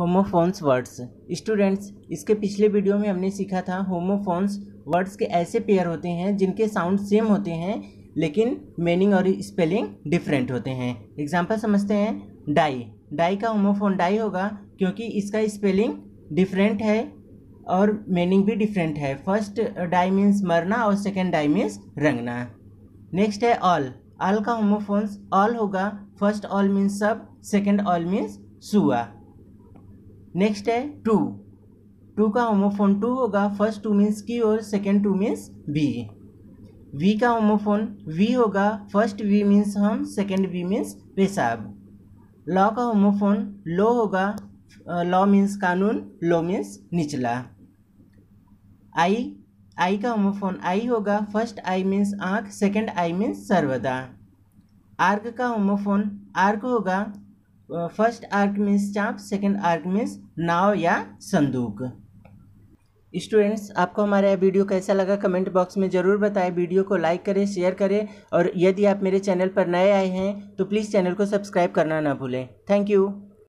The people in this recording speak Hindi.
होमोफोन्स वर्ड्स स्टूडेंट्स इसके पिछले वीडियो में हमने सीखा था होमोफोन्स वर्ड्स के ऐसे पेयर होते हैं जिनके साउंड सेम होते हैं लेकिन मीनिंग और स्पेलिंग डिफरेंट होते हैं एग्जाम्पल समझते हैं डाई डाई का होमोफोन डाई होगा क्योंकि इसका स्पेलिंग डिफरेंट है और मीनिंग भी डिफरेंट है फर्स्ट डाई मीन्स मरना और सेकेंड डाई मीन्स रंगना नेक्स्ट है ऑल ऑल का होमोफोन्स ऑल होगा फर्स्ट ऑल मीन्स सब सेकेंड ऑल मीन्स सुआ नेक्स्ट है टू टू का होमोफोन टू होगा फर्स्ट टू मीन्स की और second too means we we का होमोफोन वी होगा फर्स्ट वी मीन्स हम सेकेंड वी मीन्स पेशाब लॉ का होमोफोन लो होगा लॉ uh, मीन्स कानून लो मीन्स निचला आई आई का होमोफोन आई होगा फर्स्ट आई मीन्स आँख सेकेंड आई मीन्स सर्वदा आर्क का होमोफोन आर्क होगा फर्स्ट आर्क मीन्स चाप सेकेंड आर्क मीन्स नाव या संदूक स्टूडेंट्स आपको हमारा यह वीडियो कैसा लगा कमेंट बॉक्स में ज़रूर बताएं वीडियो को लाइक करें शेयर करें और यदि आप मेरे चैनल पर नए आए हैं तो प्लीज़ चैनल को सब्सक्राइब करना ना भूलें थैंक यू